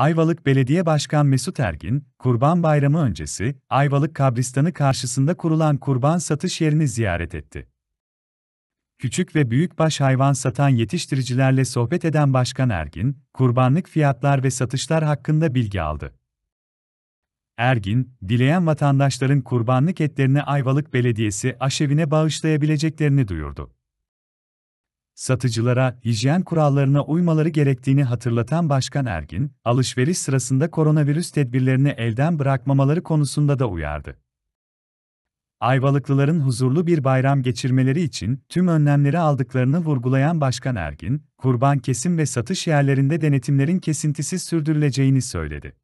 Ayvalık Belediye Başkan Mesut Ergin, Kurban Bayramı öncesi Ayvalık kabristanı karşısında kurulan kurban satış yerini ziyaret etti. Küçük ve büyük baş hayvan satan yetiştiricilerle sohbet eden Başkan Ergin, kurbanlık fiyatlar ve satışlar hakkında bilgi aldı. Ergin, dileyen vatandaşların kurbanlık etlerini Ayvalık Belediyesi aşevine bağışlayabileceklerini duyurdu satıcılara hijyen kurallarına uymaları gerektiğini hatırlatan Başkan Ergin, alışveriş sırasında koronavirüs tedbirlerini elden bırakmamaları konusunda da uyardı. Ayvalıklıların huzurlu bir bayram geçirmeleri için tüm önlemleri aldıklarını vurgulayan Başkan Ergin, kurban kesim ve satış yerlerinde denetimlerin kesintisiz sürdürüleceğini söyledi.